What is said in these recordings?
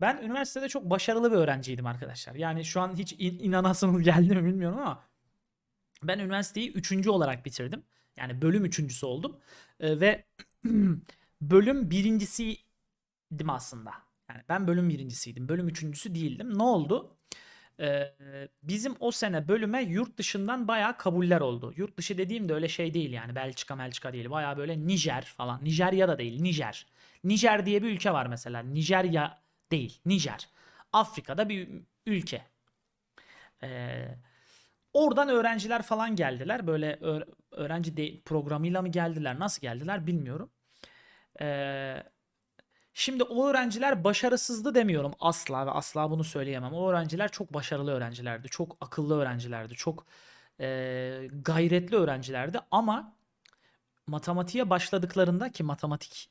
Ben üniversitede çok başarılı bir öğrenciydim arkadaşlar. Yani şu an hiç in- inanasınız geldi mi bilmiyorum ama ben üniversiteyi üçüncü olarak bitirdim. Yani bölüm üçüncüsü oldum. E, ve bölüm birincisiydim aslında. Yani ben bölüm birincisiydim. Bölüm üçüncüsü değildim. Ne oldu? Ee, bizim o sene bölüme yurt dışından bayağı kabuller oldu. Yurt dışı dediğimde öyle şey değil yani Belçika Melçika değil. Bayağı böyle Nijer falan. Nijerya da değil Nijer. Nijer diye bir ülke var mesela. Nijerya değil. Nijer. Afrika'da bir ülke. Ee, oradan öğrenciler falan geldiler. Böyle öğrenci de, programıyla mı geldiler? Nasıl geldiler bilmiyorum. Ee, şimdi o öğrenciler başarısızdı demiyorum asla ve asla bunu söyleyemem. O öğrenciler çok başarılı öğrencilerdi. Çok akıllı öğrencilerdi. Çok e, gayretli öğrencilerdi ama matematiğe başladıklarında ki matematik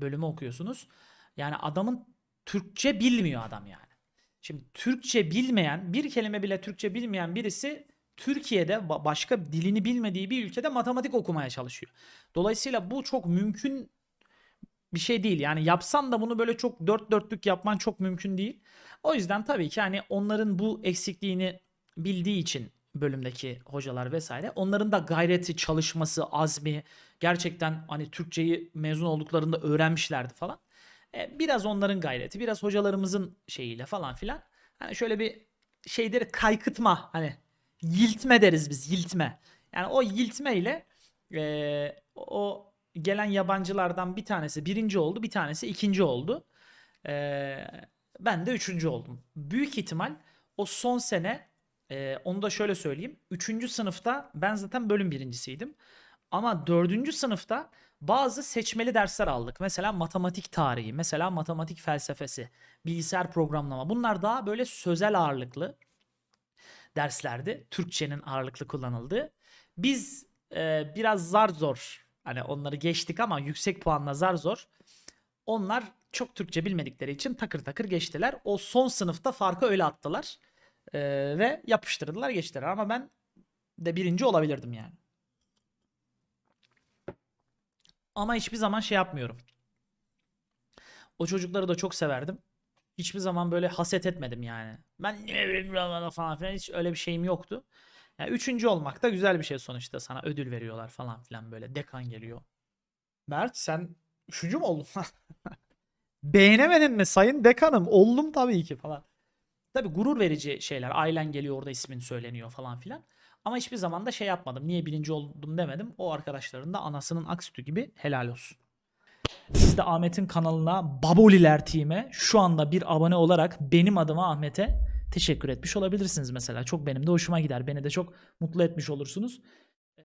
bölümü okuyorsunuz. Yani adamın Türkçe bilmiyor adam yani. Şimdi Türkçe bilmeyen, bir kelime bile Türkçe bilmeyen birisi Türkiye'de başka dilini bilmediği bir ülkede matematik okumaya çalışıyor. Dolayısıyla bu çok mümkün bir şey değil. Yani yapsan da bunu böyle çok dört dörtlük yapman çok mümkün değil. O yüzden tabii ki hani onların bu eksikliğini bildiği için bölümdeki hocalar vesaire onların da gayreti, çalışması, azmi gerçekten hani Türkçeyi mezun olduklarında öğrenmişlerdi falan. E, biraz onların gayreti, biraz hocalarımızın şeyiyle falan filan. Hani şöyle bir şeyleri kaykıtma hani yiltme deriz biz yiltme. Yani o yiltme ile e, o gelen yabancılardan bir tanesi birinci oldu, bir tanesi ikinci oldu. E, ben de üçüncü oldum. Büyük ihtimal o son sene e, onu da şöyle söyleyeyim. Üçüncü sınıfta ben zaten bölüm birincisiydim. Ama dördüncü sınıfta bazı seçmeli dersler aldık. Mesela matematik tarihi, mesela matematik felsefesi, bilgisayar programlama. Bunlar daha böyle sözel ağırlıklı derslerdi. Türkçenin ağırlıklı kullanıldığı. Biz e, biraz zar zor hani onları geçtik ama yüksek puanla zar zor. Onlar çok Türkçe bilmedikleri için takır takır geçtiler. O son sınıfta farkı öyle attılar. E, ve yapıştırdılar geçtiler ama ben de birinci olabilirdim yani. Ama hiçbir zaman şey yapmıyorum. O çocukları da çok severdim. Hiçbir zaman böyle haset etmedim yani. Ben falan filan hiç öyle bir şeyim yoktu. Yani üçüncü olmak da güzel bir şey sonuçta. Sana ödül veriyorlar falan filan böyle. Dekan geliyor. Mert sen üçüncü mü oldun? Beğenemedin mi sayın dekanım? Oldum tabii ki falan. Tabi gurur verici şeyler. Ailen geliyor orada ismin söyleniyor falan filan. Ama hiçbir zaman da şey yapmadım. Niye birinci oldum demedim. O arkadaşların da anasının aksütü gibi helal olsun. Siz de Ahmet'in kanalına Baboliler Team'e şu anda bir abone olarak benim adıma Ahmet'e teşekkür etmiş olabilirsiniz mesela. Çok benim de hoşuma gider. Beni de çok mutlu etmiş olursunuz.